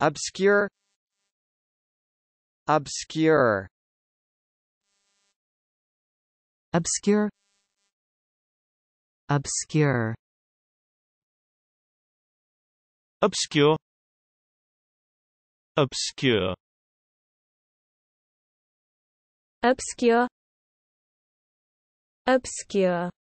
obscure obscure obscure obscure obscure obscure obscure obscure